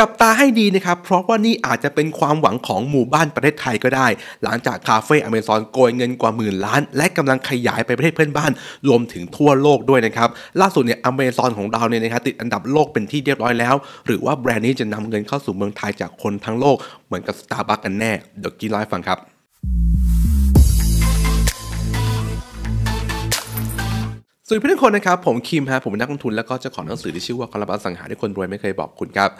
จับตาให้ดีนะครับ เพราะว่านี่อาจจะเป็นความหวังของหมู่บ้านประเทศไทยก็ได้ หลังจากคาเฟ่อเมซอนโกยเงินกว่าหมื่นล้านและกำลังขยายไปประเทศเพื่อนบ้านรวมถึงทั่วโลกด้วยนะครับ ล่าสุดเนี่ยอเมซอนของเราเนี่ยนะครับติดอันดับโลกเป็นที่เรียบร้อยแล้ว หรือว่าแบรนด์นี้จะนำเงินเข้าสู่เมืองไทยจากคนทั้งโลกเหมือนกับสตาร์บัคกันแน่เดี๋ยวกินไลฟ์ฟังครับวัสดีเพื่อนคนนะครับ ผมคิมฮะผมเป็นนักลงทุน แล้วก็เจ้าของหนังสือที่ชื่อว่าคามลับอสังหาที่คนรวยไม่เคยบอกคุณครับ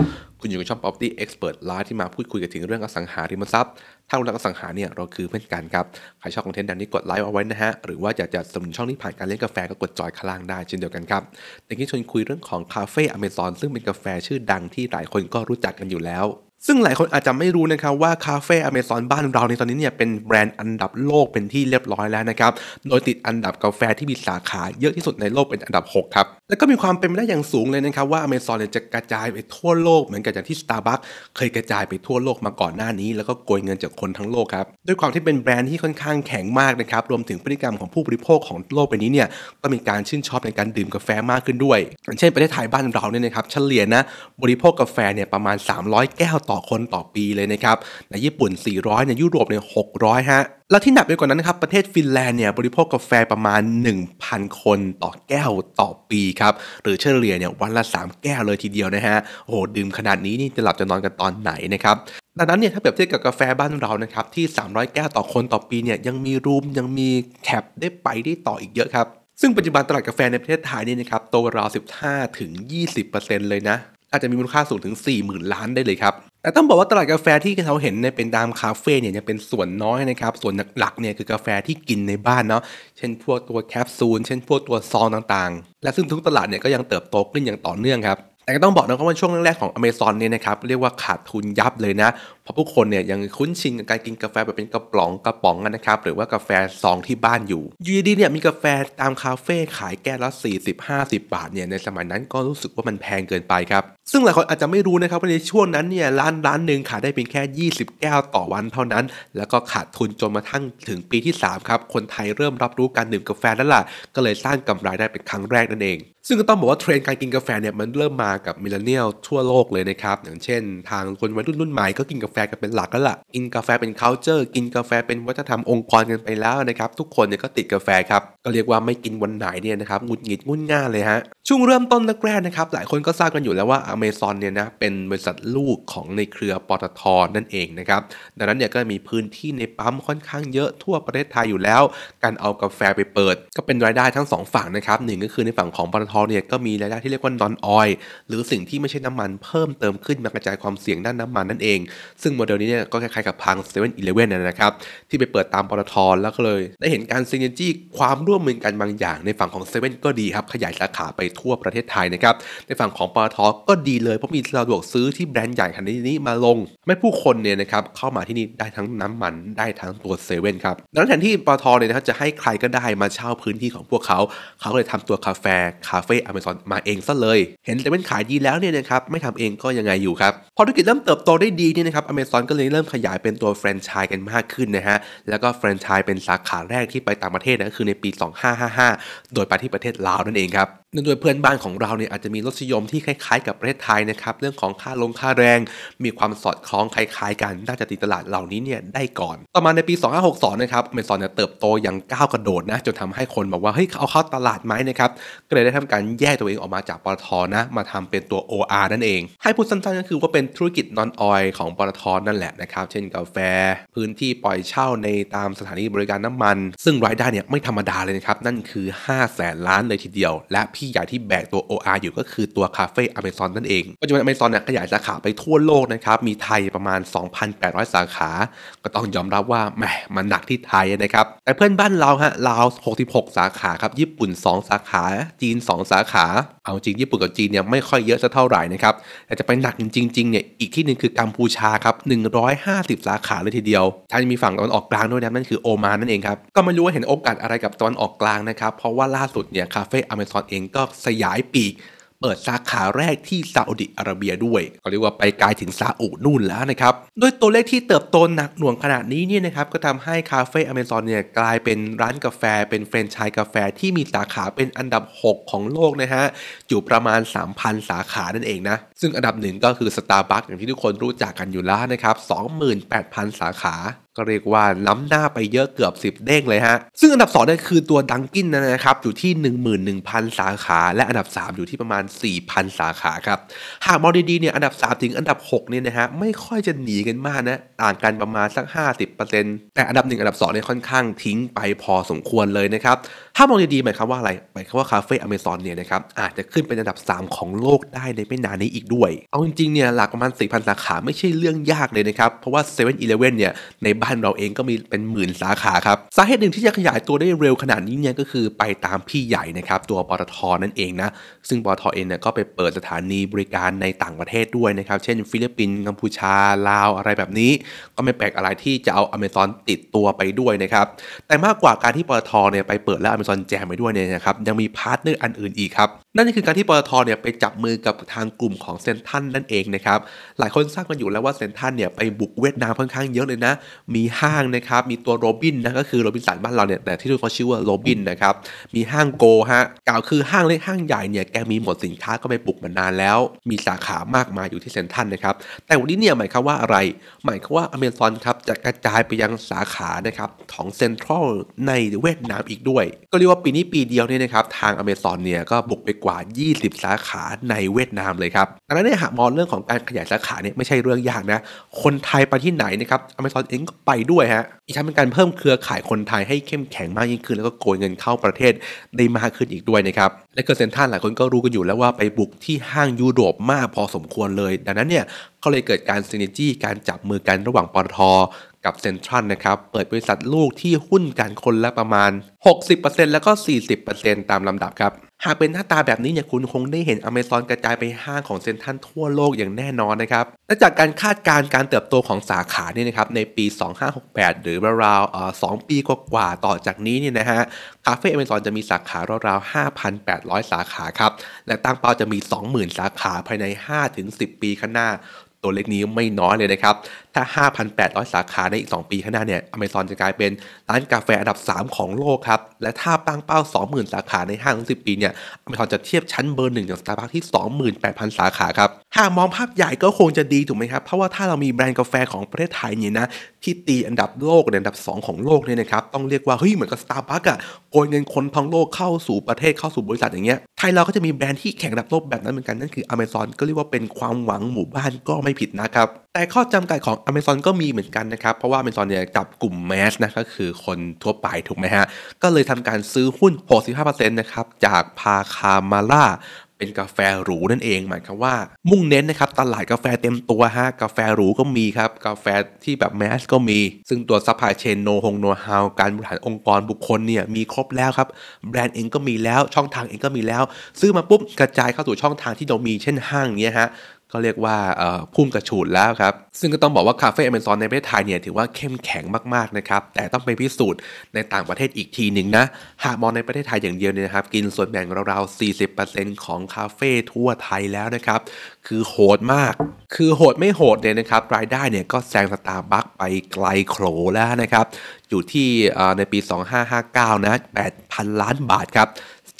คุณอยู่กับช่อง Property Expert ไลฟ์ที่มาพูดคุยกันถึงเรื่องอสังหาริมทรัพย์ถ้าเราสังหาเนี่ย เราคือเพื่อนกันครับใครชอบคอนเทนต์ดังนี้กดไลค์เอาไว้นะฮะ หรือว่าอยากจะสนับสนุนช่องนี้ผ่านการเล่นกาแฟก็กดจอยข้างล่างได้ เช่นเดียวกันครับในที่ชวนคุยเรื่องของคาเฟ่อเมซอนซึ่งเป็นกาแฟชื่อดังที่หลายคนก็รู้จักกันอยู่แล้ว ซึ่งหลายคนอาจจะไม่รู้นะครับว่าคาเฟ่อเมซอนบ้านเราในตอนนี้เนี่ยเป็นแบรนด์อันดับโลกเป็นที่เรียบร้อยแล้วนะครับโดยติดอันดับกาแฟที่มีสาขา เยอะที่สุดในโลกเป็นอันดับ6ครับแล้วก็มีความเป็นไปได้อย่างสูงเลยนะครับว่าอเมซอนเนี่ยจะกระจายไปทั่วโลก เหมือนกับอย่างที่ Starbucks เคยกระจายไปทั่วโลกมาก่อนหน้านี้แล้วก็โกยเงินจากคนทั้งโลกครับ ด้วยความที่เป็นแบรนด์ที่ค่อนข้างแข็งมากนะครับ รวมถึงพฤติกรรมของผู้บริโภคของโลกใบนี้เนี่ย ก็มีการชื่นชอบในการดื่มกาแฟมากขึ้นด้วยอย่างเช่นประเทศไทยบ้านเราเนี่ยนะครับเฉลี่ยนะบริโภคกาแฟเนี่ยประมาณ 300 แก้วต่อคนต่อปีเลยนะครับ ในญี่ปุ่น 400 ในยุโรปเนี่ย 600 ฮะ แล้วที่หนักไปกว่านั้นครับ ประเทศฟินแลนด์เนี่ยบริโภคกาแฟประมาณ 1,000 คนต่อแก้วต่อปีครับ หรือเฉลี่ยเนี่ยวันละ 3 แก้วเลยทีเดียวนะฮะโอ้โหดื่มขนาดนี้นี่จะหลับจะนอนกันตอนไหนนะครับดังนั้นเนี่ยถ้าเปรียบเทียบกับกาแฟบ้านเรานะครับที่ 300 แก้วต่อคนต่อปีเนี่ยยังมีรูมยังมีแคปได้ไปได้ต่ออีกเยอะครับ ซึ่งปัจจุบันตลาดกาแฟในประเทศไทยเนี่ยนะครับโตราว 15 ถึง 20%เลยนะ อาจจะมีมูลค่าสูงถึง 40,000 ล้านได้เลยครับ แต่ต้องบอกว่าตลาดกาแฟที่เราเห็นเนี่ยเป็นตามคาเฟ่เนี่ยยังเป็นส่วนน้อยนะครับส่วนหลักเนี่ยคือกาแฟที่กินในบ้านเนาะเช่นพวกตัวแคปซูลเช่นพวกตัวซองต่างๆและซึ่งทุกตลาดเนี่ยก็ยังเติบโตขึ้นอย่างต่อเนื่องครับแต่ก็ต้องบอกนะว่าช่วงแรกๆของ Amazon เนี่ยนะครับเรียกว่าขาดทุนยับเลยนะราะผู้คนเนี่ยยังคุ้นชินกับการกินกาแฟแบบเป็นกระป๋องกระป๋องกันนะครับหรือว่ากาแฟซองที่บ้านอยู่ยูดีเนี่ยมีกาแฟตามคาเฟ่ขายแก้วละ40-50 บาทเนี่ยในสมัยนั้นก็รู้สึกว่ามันแพงเกินไปครับซึ่งหลายคนอาจจะไม่รู้นะครับว่าในช่วงนั้นเนี่ยร้านร้านหนึ่งขายได้เพียงแค่ 20 แก้วต่อวันเท่านั้น แล้วก็ขาดทุนจนมาทั้งถึงปีที่ 3 ครับคนไทยเริ่มรับรู้การดื่มกาแฟแล้วล่ะก็เลยสร้างกำไรได้เป็นครั้งแรกนั่นเองซึ่งก็ต้องบอกว่าเทรนด์การกินกาแฟเนี่ยมันเริ่มมากับมิลเลนเนียลทั่วโลกเลยนะครับอย่างเช่น ทางคนวัยรุ่นรุ่นใหม่ก็กินกาแฟกันเป็นหลักแล้วล่ะกินกาแฟเป็น culture กินกาแฟเป็นวัฒนธรรมองค์กรกันไปแล้วนะครับ ทุกคนเนี่ยก็ติดกาแฟครับ ก็เรียกว่าไม่กินวันไหนเนี่ยนะครับงุดหงิดงุ่นง่านเลยฮะช่วงเริ่มต้นแรกๆนะครับหลายคนก็ทราบกันอยู่แล้วว่าอเมซอนเนี่ยนะเป็นบริษัทลูกของในเครือปตทนั่นเองนะครับ ดังนั้นเนี่ยก็มีพื้นที่ในปั๊มค่อนข้างเยอะทั่วประเทศไทยอยู่แล้วการเอากาแฟไปเปิด ก็เป็นรายได้ทั้ง2ฝั่งนะครับหนึ่งก็คือในฝั่งของปตทเนี่ยก็มีรายได้ที่เรียกว่านอนออยหรือสิ่งที่ไม่ใช่น้ำมันเพิ่มเติมขึ้นมากระจายความเสี่ยงด้านน้ามันนั่นเองซึ่งึ่งโมเดลนี้เนี่ยก็คล้ายๆกับพังเซเว่นอีเลเว่นนะครับที่ไปเปิดตามปตทแล้วก็เลยได้เห็นการซิงเกิลจี้ความร่วมมือกันบางอย่างในฝั่งของเซเว่นก็ดีครับ ขยายสาขาไปทั่วประเทศไทยนะครับในฝั่งของปตทก็ดีเลย เพราะมีสะดวกซื้อที่แบรนด์ใหญ่ขนาดนี้มาลง ไม่ผู้คนเนี่ยนะครับเข้ามาที่นี่ได้ทั้งน้ำมันได้ทั้งตัวเซเว่นครับดังนั้นแทนที่ปตทเนี่ยนะครับจะให้ใครก็ได้มาเช่าพื้นที่ของพวกเขาเขาเลยทำตัวคาเฟ่คาเฟ่อเมซอนมาเองซะเลย เห็นเซเว่นขายดีแล้วเนี่ยนะครับไม่ทำเองก็ยังไงอยู่ครับพอธุรกิจเริ่มเติบโตได้ดีนี่นะครับอเมซอนก็เลยเริ่มขยายเป็นตัวแฟรนไชส์กันมากขึ้นนะฮะ แล้วก็แฟรนไชส์เป็นสาขาแรกที่ไปต่างประเทศนะคือในปี 2555 โดยไปที่ประเทศลาวนั่นเองครับนโดยเพื่อนบ้านของเราเนี่ยอาจจะมีรสยมที่คล้ายๆกับประเทศไทยนะครับเรื่องของค่าลงค่าแรง มีความสอดคล้องคล้ายๆกันน่าจะตีตลาดเหล่านี้เนี่ยได้ก่อน ต่อมาในปี 2562 นะครับเมซอนเนี่ยเติบโตอย่างก้าวกระโดดนะจนทำให้คนบอกว่าเฮ้ยเอาเข้าตลาดไหมนะครับก็เลยได้ทำการแยกตัวเองออกมาจากปตทนะมาทำเป็นตัว OR นั่นเองให้พูดสั้นๆก็คือว่าเป็นธุรกิจนอนออยของปตทนั่นแหละนะครับเช่นกาแฟพื้นที่ปล่อยเช่าในตามสถานีบริการน้ำมัน ซึ่งรายได้เนี่ยไม่ธรรมดาเลยนะครับนั่นคือ 5 0 0แสนล้านเลยทีเดียว และที่ใหญ่ที่แบกตัว OR อยู่ก็คือตัวคาเฟ่อเมซอนนั่นเองปัจจุบันอเมซอนเนี่ยขยายสาขาไปทั่วโลกนะครับ มีไทยประมาณ 2,800 สาขา ก็ต้องยอมรับว่าแหมมันหนักที่ไทยนะครับ แต่เพื่อนบ้านเราฮะลาว66 สาขาครับญี่ปุ่น 2 สาขาจีน 2 สาขาเอาจริงญี่ปุ่นกับจีนเนี่ยไม่ค่อยเยอะสักเท่าไหร่นะครับ แต่จะไปหนักจริง ๆ เนี่ยอีกที่หนึ่งคือกัมพูชาครับ150 สาขาเลยทีเดียวท้ามีฝั่งตะวันออกกลางด้วยนะนั่นคือโอมานนั่นเองครับก็ไม่รู้ว่าเห็นโอกาสอะไรกับตะวันออกกลางนะครับเพราะว่าล่าสุดเนี่ยคาเฟ่อเมซอนเองก็สยายปีกเปิดสาขาแรกที่ซาอุดิอาระเบียด้วยเขาเรียกว่าไปไกลถึงซาอุนู่นแล้วนะครับด้วยตัวเลขที่เติบโตหนักหน่วงขนาดนี้เนี่ยนะครับก็ทำให้คาเฟ่อเมซอนเนี่ยกลายเป็นร้านกาแฟ เป็นแฟรนไชส์กาแฟที่มีสาขาเป็นอันดับ 6 ของโลกนะฮะ อยู่ประมาณ 3,000 สาขานั่นเองนะ ซึ่งอันดับหนึ่งก็คือ Starbucks อย่างที่ทุกคนรู้จักกันอยู่แล้วนะครับ28,000 สาขา็เรียกว่าน้ำหน้าไปเยอะเกือบ 10เด้งเลยฮะ ซึ่งอันดับ2นั่นคือตัวดังกินนะครับอยู่ที่ 11,000 สาขา และอันดับ 3 อยู่ที่ประมาณ 4,000 สาขาครับหากมองดีๆเนี่ยอันดับ 3 ถึงอันดับ6เนี่ยนะฮะไม่ค่อยจะหนีกันมากนะต่างกันประมาณสัก 50%แต่อันดับ 1 อันดับ2เนี่ยค่อนข้างทิ้งไปพอสมควรเลยนะครับถ้ามองดีๆหมายความว่าอะไรหมายความว่าคาเฟ่อเมซอนเนี่ยนะครับอาจจะขึ้นเป็นอันดับ 3 ของโลกได้ในไม่นานนี้อีกด้วย เอาจริงๆเนี่ยหลักประมาณ4,000 สาขาไม่ใช่เรื่องยากเลยนะครับ เพราะว่า7 e เ e ่ e อีเนี่ยในบ้านเราเองก็มีเป็นหมื่นสาขาครับ สาเหตุหนึ่งที่จะขยายตัวได้เร็วขนาดนี้เนี่ยก็คือไปตามพี่ใหญ่นะครับ ตัวปตทนั่นเองนะ ซึ่งปตทเองเนี่ยก็ไปเปิดสถานีบริการในต่างประเทศด้วยนะครับเช่น ฟิลิปปินส์กัมพูชาลาวอะไรแบบนี้ ก็ไม่แปลกอะไรที่จะเอาอเมซอนติดตัวไปด้วยนะครับแต่มากกว่าการที่ปตทเนี่ยไปเปิดแล้วอเมซซอนแจมไปด้วยเนี่ยนะครับยังมีพาร์ทเนอร์อันอื่นอีกครับ นั่นก็คือการที่ปตทเนี่ยไปจับมือกับทางกลุ่มของเซนทันนั่นเองนะครับหลายคนทราบกันอยู่แล้วว่าเซนทันเนี่ยไปบุกเวียดนามค่อนข้างเยอะเลยนะ มีห้างนะครับ มีตัวโรบินนะก็คือโรบินสันบ้านเราเนี่ยแต่ที่ทุกคนชื่อว่าโรบินนะครับ มีห้างโกฮะกล่าวคือห้างเล็กห้างใหญ่เนี่ยแกมีหมดสินค้าก็ไปบุกมานานแล้ว มีสาขามากมายอยู่ที่เซนทันนะครับแต่วันนี้เนี่ยหมายความว่าอะไร หมายความว่าอเมซอนครับจะกระจายไปยังสาขานะครับของเซ็นทรัลในเวียดนามอีกด้วยก็เรียกว่าปีนี้ปีเดียวเนี่ยนะครับทางอเมซอนเนี่ยก็บุกไปกว่า 20 สาขาในเวียดนามเลยครับดังนั้นเนี่ยหากมองเรื่องของการขยายสาขาเนี่ยไม่ใช่เรื่องยากนะคนไทยไปที่ไหนนะครับอเมซอนเองก็ไปด้วยฮะอีกทั้งเป็นการเพิ่มเครือข่ายคนไทยให้เข้มแข็งมากยิ่งขึ้นแล้วก็โกยเงินเข้าประเทศได้มากขึ้นอีกด้วยนะครับและเกิดเซนท่านหลายคนก็รู้กันอยู่แล้วว่าไปบุกที่ห้างยุโรปมากพอสมควรเลย ดังนั้นเนี่ยก็เลยเกิดการซินเนจี้การจับมือกันระหว่างปตทกับเซ็นทรัลนะครับเปิดบริษัทลูกที่หุ้นกันคนละประมาณ 60%แล้วก็ 40%ตามลำดับครับ หากเป็นหน้าตาแบบนี้เนี่ยคุณคงได้เห็นอเมซอนกระจายไปห้างของเซ็นทรัลทั่วโลกอย่างแน่นอนนะครับและจากการคาดการณ์การเติบโตของสาขาเนี่ยนะครับในปี 2568 หรือราวๆสองปีกว่าๆ ต่อจากนี้เนี่ยนะฮะคาเฟ่อเมซอนจะมีสาขาราวๆ 5,800 สาขาครับและตั้งเป้าจะมี 20,000 สาขาภายใน5-10 ปีข้างหน้าตัวเลขนี้ไม่น้อยเลยนะครับ ถ้า 5,800 สาขาในอีก 2 ปีข้างหน้าเนี่ยอเมซอนจะกลายเป็นร้านกาแฟอันดับ 3 ของโลกครับ และถ้าตั้งเป้า 20,000 สาขาใน5-10 ปีเนี่ยอเมซอนจะเทียบชั้นเบอร์หนึ่งอย่างสตาร์บัคที่ 28,000 สาขาครับหากมองภาพใหญ่ก็คงจะดีถูกไหมครับ เพราะว่าถ้าเรามีแบรนด์กาแฟของประเทศไทยเนี่ยนะที่ตีอันดับโลกอันดับ 2 ของโลกเนี่ยนะครับต้องเรียกว่าเฮ้ยเหมือนกับสตาร์บัคอะโกยเงินคนทั้งโลกเข้าสู่ประเทศเข้าสู่บริษัทอย่างเงี้ยไทยเราก็จะมีแบรนด์ที่แข่งระดับโลกแบบนั้นเหมือนกัน นั่นคือ Amazon ก็เรียกว่าเป็นความหวังหมู่บ้านก็ไม่ผิดนะครับแต่ข้อจำกัดของ Amazon ก็มีเหมือนกันนะครับ เพราะว่าอเมซอนเนี่ยจับกลุ่มแมสนะก็คือคนทั่วไปถูกไหมฮะก็เลยทำการซื้อหุ้น65%นะครับจากพาคามาล่าเป็นกาแฟหรูนั่นเองหมายความว่า มุ่งเน้นนะครับตลาดกาแฟเต็มตัวฮะกาแฟหรูก็มีครับ กาแฟที่แบบแมสก็มี ซึ่งตัวซัพพลายเชนโนฮงโนฮาวการบริหารองค์กรบุคคลเนี่ยมีครบแล้วครับแบรนด์เองก็มีแล้ว ช่องทางเองก็มีแล้ว ซื้อมาปุ๊บกระจายเข้าสู่ช่องทางที่เรามีเช่นห้างเนี้ยฮะก็เรียกว่าพุ่งกระฉูดแล้วครับ ซึ่งก็ต้องบอกว่าคาเฟ่อเมซอน ในประเทศไทยเนี่ยถือว่าเข้มแข็งมากๆนะครับ แต่ต้องไปพิสูจน์ในต่างประเทศอีกทีหนึ่งนะ หากมองในประเทศไทย อย่างเดียวเนี่ยนะครับ กินส่วนแบ่งราวๆ 40%ของคาเฟ่ทั่วไทยแล้วนะครับ คือโหดมาก คือโหดไม่โหดเนี่ยนะครับรายได้เนี่ย ก็แซงสตาร์บัคไปไกลโขลแล้วนะครับ อยู่ที่ในปี 2559นะ8,000 ล้านบาทครับ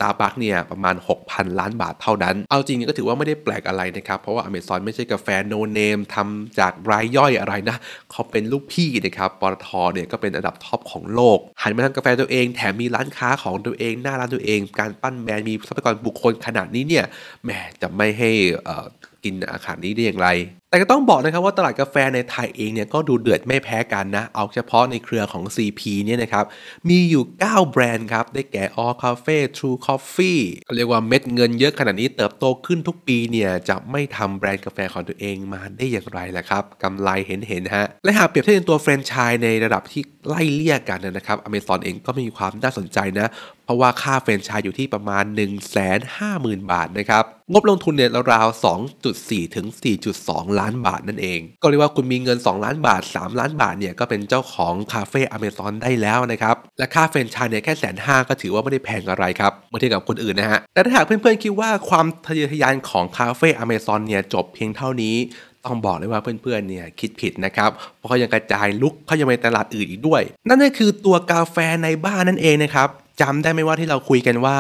ตาบักเนี่ยประมาณ 6,000 ล้านบาทเท่านั้น เอาจริงก็ถือว่าไม่ได้แปลกอะไรนะครับ เพราะว่าอเมซอนไม่ใช่กาแฟโนเนมทำจากรายย่อยอะไรนะ เขาเป็นลูกพี่นะครับปตทเนี่ยก็เป็นอันดับท็อปของโลก หันมาทำกาแฟตัวเองแถมมีร้านค้าของตัวเองหน้าร้านตัวเองการปั้นแบรนด์มีทรัพยากรบุคคลขนาดนี้เนี่ย แหมจะไม่ให้กินอาคารนี้ได้อย่างไร แต่ก็ต้องบอกนะครับ ว่าตลาดกาแฟในไทยเองเนี่ยก็ดูเดือดไม่แพ้กันนะ เอาเฉพาะในเครือของ CP เนี่ยนะครับ มีอยู่ 9 แบรนด์ครับ ได้แก่ออคาเฟ่ทรูคอฟฟี่เรียกว่าเม็ดเงินเยอะขนาดนี้เติบโตขึ้นทุกปีเนี่ยจะไม่ทำแบรนด์กาแฟของตัวเองมาได้อย่างไรล่ะครับกำไรเห็นเห็นฮะ และหากเปรียบเทียบตัวแฟรนไชส์ในระดับที่ไล่เลี่ยกันนะครับอเมซอนเองก็มีความน่าสนใจนะ เพราะว่าค่าแฟรนไชส์อยู่ที่ประมาณ1 5 0 0 0 0 บาทนะครับงบลงทุนเนี่ยราวๆ2.4 ถึง 4.2 ล้านบาทนั่นเอง ก็เรียกว่าคุณมีเงิน 2 ล้านบาท 3 ล้านบาทเนี่ยก็เป็นเจ้าของคาเฟ่อเมซอนได้แล้วนะครับและค่าเฟรน์ชสเนี่ยแค่แสนห้าก็ถือว่าไม่ได้แพงอะไรครับ เมื่อเทียบกับคนอื่นนะฮะ แต่ถ้าหากเพื่อนๆคิดว่าความทะเยอทะยานของคาเฟ่อเมซอนเนี่ยจบเพียงเท่านี้ ต้องบอกเลยว่าเพื่อนๆเนี่ยคิดผิดนะครับ เพราะเขายังกระจายลุกเขายังไปตลาดอื่นอีกด้วย นั่นก็คือตัวกาแฟในบ้านนั่นเองนะครับจำได้ไหมว่าที่เราคุยกันว่า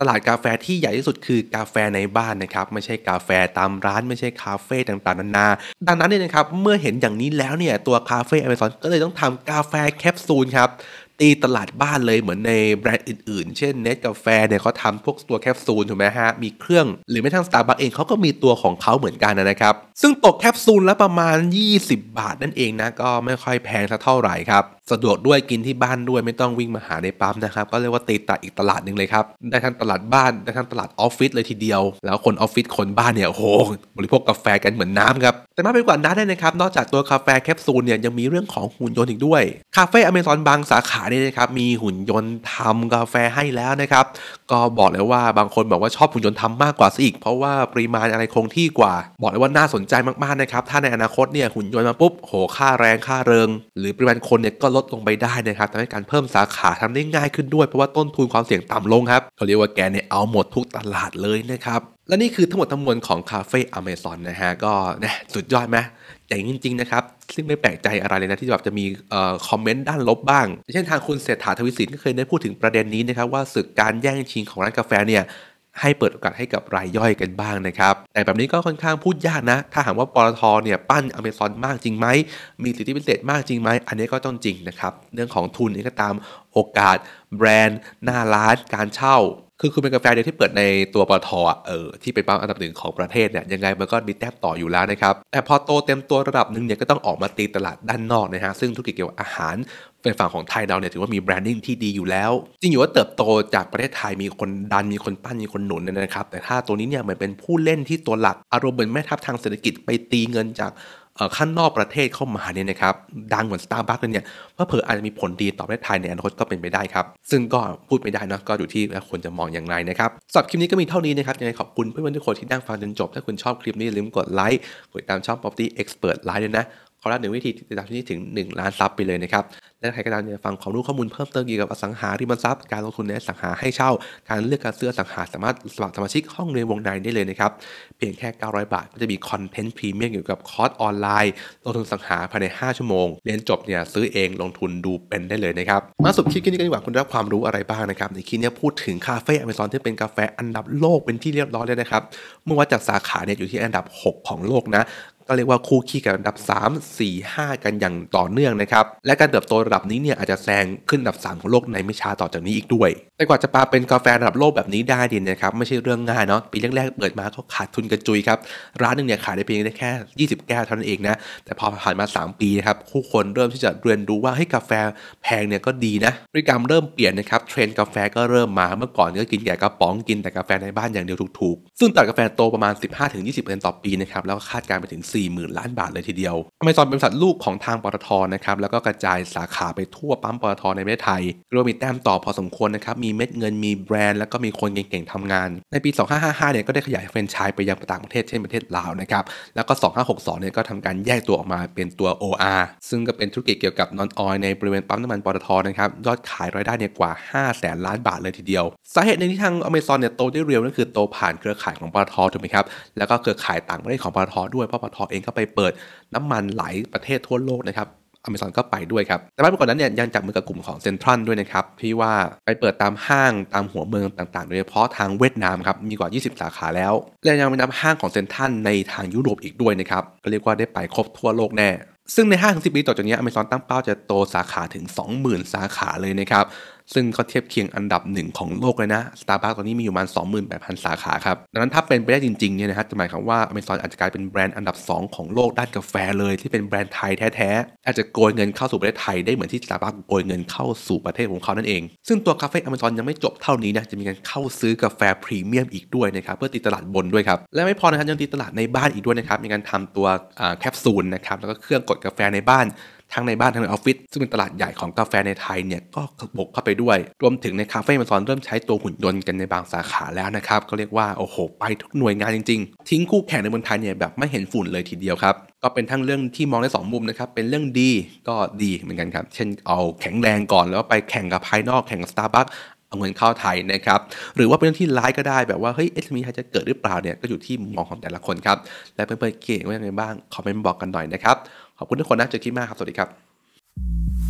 ตลาดกาแฟที่ใหญ่ที่สุดคือกาแฟในบ้านนะครับ ไม่ใช่กาแฟตามร้านไม่ใช่คาเฟ่ต่างๆนานาดังนั้นเนี่ยนะครับ เมื่อเห็นอย่างนี้แล้วเนี่ย ตัวคาเฟ่อเมซอนก็เลยต้องทำกาแฟแคปซูลครับ ตีตลาดบ้านเลยเหมือนในแบรนด์อื่นๆ เช่นเนสกาแฟเนี่ยเขาทำพวกตัวแคปซูลถูกไหมฮะ มีเครื่องหรือแม้ทั้ง Starbucks เองเขาก็มีตัวของเขาเหมือนกันนะครับซึ่งตกแคปซูลละประมาณ 20 บาท นั่นเองนะก็ไม่ค่อยแพงสักเท่าไหร่ครับสะดวกด้วยกินที่บ้านด้วยไม่ต้องวิ่งมาหาในปั๊มนะครับก็เรียกว่าตีตดอีกตลาดหนึ่งเลยครับ ได้ทั้งตลาดบ้าน ได้ทั้งตลาดออฟฟิศเลยทีเดียว แล้วคนออฟฟิศคนบ้านเนี่ยโหบริโภคกาแฟกันเหมือนน้ำครับ แต่มากไปกว่านั้นนะครับ นอกจากตัวกาแฟแคปซูลเนี่ยยังมีเรื่องของหุ่นยนต์อีกด้วย คาเฟ่อเมซอนบางสาขาเนี่ยนะครับมีหุ่นยนต์ทำกาแฟให้แล้วนะครับก็บอกเลยว่าบางคนบอกว่าชอบหุ่นยนต์ทำมากกว่าซะอีก เพราะว่าปริมาณอะไรคงที่กว่า บอกเลยว่าน่าสนใจมากๆนะครับถ้าในอนาคตเนี่ยหุ่นยนต์มาปุ๊บโหค่าแรงค่าเริงหรือปริมาณคนเนี่ยก็ลดลงไปได้นะครับทำให้การเพิ่มสาขาทำได้ง่ายขึ้นด้วยเพราะว่าต้นทุนความเสี่ยงต่ำลงครับเขาเรียกว่าแกเนี่ยเอาหมดทุกตลาดเลยนะครับ และนี่คือทั้งหมดทั้งมวลของคาเฟ่อเมซอนนะฮะก็นะสุดยอดไหมแต่จริงๆ นะครับ ซึ่งไม่แปลกใจอะไรเลยนะที่แบบจะมีอคอมเมนต์ด้านลบบ้าง เช่นทางคุณเศรษฐาทวิสินก็เคยได้พูดถึงประเด็นนี้นะครับว่าศึกการแย่งชิงของร้านกาแฟเนี่ยให้เปิดโอกาสให้กับรายย่อยกันบ้างนะครับ แต่แบบนี้ก็ค่อนข้างพูดยากนะ ถ้าถามว่าปตทเนี่ยปั้นอเมซอนมากจริงไหม มีสิทธิพิเศษมากจริงไหม อันนี้ก็ต้องจริงนะครับ เรื่องของทุนนี่ก็ตาม โอกาส แบรนด์หน้าร้าน การเช่า คือคุณเป็นกาแฟเดียวที่เปิดในตัวปตทเออที่เป็นปั๊มอันดับหนึ่งของประเทศเนี่ยยังไงมันก็มีแต้มต่ออยู่แล้วนะครับ แต่พอโตเต็มตัวระดับหนึ่งเนี่ยก็ต้องออกมาตีตลาดด้านนอกนะฮะ ซึ่งธุรกิจเกี่ยวกับอาหารเป็นฝั่งของไทยเราเนี่ยถือว่ามีแบรนดิ้งที่ดีอยู่แล้ว จริงอยู่ว่าเติบโตจากประเทศไทยมีคนดันมีคนปั้นมีคนหนุนนะครับแต่ถ้าตัวนี้เนี่ยเหมือนเป็นผู้เล่นที่ตัวหลักอารมณ์เหมือนแม่ทัพทางเศรษฐกิจไปตีเงินจากขั้นนอกประเทศเข้ามาเนี่ยนะครับดังเหมือนสตาร์บัคเลยเนี่ยเพื่อเผออาจจะมีผลดีต่อประเทศไทยในอนาคตก็เป็นไปได้ครับซึ่งก็พูดไม่ได้นะก็อยู่ที่ว่าควรจะมองอย่างไรนะครับสำหรับคลิปนี้ก็มีเท่านี้นะครับยังไงขอบคุณเพื่อนๆทุกคนที่นั่งฟังจนจบถ้าคุณชอบคลิปนี้อย่าลืมกดไลค์กดติดตามช่อง Property Expert ไลค์ด้วยนะขอได้หนึ่งวิธีติดตามที่นี่ถึง 1 ล้านซับไปเลยนะครับ และใครก็ตามากฟังความรู้ข้อมูลเพิ่มเติมเกี่ยวกับอสังหาริมทรัพย์การลงทุนในอสังหาให้เช่า การเลือกการซื้ออสังหาสามารถสมัครสมาชิกห้องเรียนวงในได้เลยนะครับ เพียงแค่ 900 บาทก็จะมีคอนเทนต์พรีเมียมเกี่ยวกับคอร์สออนไลน์ ลงทุนสังหาภายใน 5 ชั่วโมงเรียนจบเนี่ยซื้อเองลงทุนดูเป็นได้เลยนะครับมาสุดคลิปนี้กันดีกว่าคุณได้ความรู้อะไรบ้างนะครับในคลิปนี้พูดถึงคาเฟ่อเมซอนที่เป็นกาแฟอันดับโลกเป็นที่เรียบร้อยแล้วนะครับเมื่อวัดจากสาขาเนี่ยอยู่ที่อันดับ 6 ของโลกนะก็เรียกว่าคู่ขี้กับอันดับ 3 4 5 กันอย่างต่อเนื่องนะครับ และการเติบโตระดับนี้เนี่ยอาจจะแซงขึ้นอันดับ3ของโลกในไม่ช้าต่อจากนี้อีกด้วย แต่กว่าจะปาเป็นกาแฟระดับโลกแบบนี้ได้ดีนนะครับไม่ใช่เรื่องง่ายเนาะปีแรกๆเปิดมาก็ขาดทุนกระจุยครับร้านหนึ่งเนี่ยขายได้เพียงได้แค่ 20 แก้วเท่านั้นเองนะแต่พอผ่านมา 3 ปีนะครับผู้คนเริ่มที่จะเรียนรู้ว่าให้กาแฟแพงเนี่ยก็ดีนะพฤติกรรมเริ่มเปลี่ยนนะครับเทรนกาแฟก็เริ่มมาเมื่อก่อนก็กินแก่กระป๋องกินแต่กาแฟในบ้านอย่างเดียวถูกๆซึ่งตลาดกาแฟโตประมาณ 15-20%ต่อปีนะครับแล้วก็คาดการไปถึง4 4มื่นล้านบาทเลยทีเดียวอเมซอนเป็นบริษัทลูกของทางปตทนะครับ แล้วก็กระจายสาขาไปทั่วปั๊มปตทในประเทศไทยรวมมีแต้มต่อพอสมควรนะครับ มีเม็ดเงินมีแบรนด์แล้วก็มีคนเก่ง ๆทำงาน ในปี 2555 เนี่ยก็ได้ขยายแฟรนไชส์ไปยังต่างประเทศเช่นประเทศลาวนะครับ แล้วก็ 2562 เนี่ยก็ทำการแยกตัวออกมาเป็นตัว OR ซึ่งก็เป็นธุรกิจเกี่ยวกับนอนออยในบริเวณปั๊มน้ำมันปตทนะครับยอดขายรายได้เนี่ยกว่า5แสนล้านบาทเลยทีเดียวสาเหตุในที่ทางอเมซอนเนี่ยโตได้เร็วนั่นคือโตผ่านเครือข่ายของปตทถูกไหมครับแล้วก็เครือข่ายต่างประเทศของปตทด้วยเพราะปตอเองก็ไปเปิดน้ำมันหลายประเทศทั่วโลกนะครับอเมซอนก็ไปด้วยครับ แต่ว่าเมื่อก่อนนั้นเนี่ยยังจับมือกับกลุ่มของเซ็นทรัลด้วยนะครับที่ว่าไปเปิดตามห้างตามหัวเมืองต่างๆโดยเฉพาะทางเวียดนามครับมีกว่า 20 สาขาแล้ว และยังไปนับห้างของเซ็นทรัลในทางยุโรปอีกด้วยนะครับ ก็เรียกว่าได้ไปครบทั่วโลกแน่ ซึ่งในห้างสิปีต่อจากนี้อเมซอนตั้งเป้าจะโตสาขาถึง 20,000 สาขาเลยนะครับซึ่งก็เทียบเคียงอันดับหนึ่งของโลกเลยนะ Starbucks ตอนนี้มีอยู่ประมาณ28,000 สาขาครับ ดังนั้นถ้าเป็นไปได้จริงๆเนี่ยนะครับจะหมายความว่า Amazon อาจจะกลายเป็นแบรนด์อันดับ 2 ของโลกด้านกาแฟเลย ที่เป็นแบรนด์ไทยแท้ๆ อาจจะโกยเงินเข้าสู่ประเทศไทยได้เหมือนที่ Starbucks โกยเงินเข้าสู่ประเทศของเขานั่นเอง ซึ่งตัวคาเฟ่ Amazon ยังไม่จบเท่านี้นะ จะมีการเข้าซื้อกาแฟพรีเมียมอีกด้วยนะครับ เพื่อตีตลาดบนด้วยครับ และไม่พอนะครับยังตีตลาดในบ้านอีกด้วยนะครับ มีการทำตัวแคปซูลนะครับ แล้วก็เครื่องกดกาแฟในบ้านทั้งในบ้านทั้งในออฟฟิศซึ่งเป็นตลาดใหญ่ของกาแฟในไทยเนี่ย ก็บกเข้าไปด้วย รวมถึงในคาเฟ่มาซอนเริ่มใช้ตัวหุ่นยนต์กันในบางสาขาแล้วนะครับ ก็เรียกว่า โอ้โห ไปทุกหน่วยงานจริงๆ ทิ้งคู่แข่งในเมืองไทยเนี่ยแบบไม่เห็นฝุ่นเลยทีเดียวครับ ก็เป็นทั้งเรื่องที่มองได้2มุมนะครับ เป็นเรื่องดีก็ดีเหมือนกันครับ เช่น เอาแข็งแรงก่อนแล้วไปแข่งกับภายนอกแข่งกับสตาร์บัคเอาเงินเข้าไทยนะครับหรือว่าเป็นเรื่องที่ร้ายก็ได้แบบว่าเฮ้ยเอสมีไทยจะเกิดหรือเปล่าเนี่ยก็อยู่ที่มองของแต่ละคนครับและเพื่อนๆเก่งว่ายางไรบ้างคอมเมนต์บอกกันหน่อยนะครับขอบคุณทุกคนนะเจอกีนมากครับ สวัสดีครับ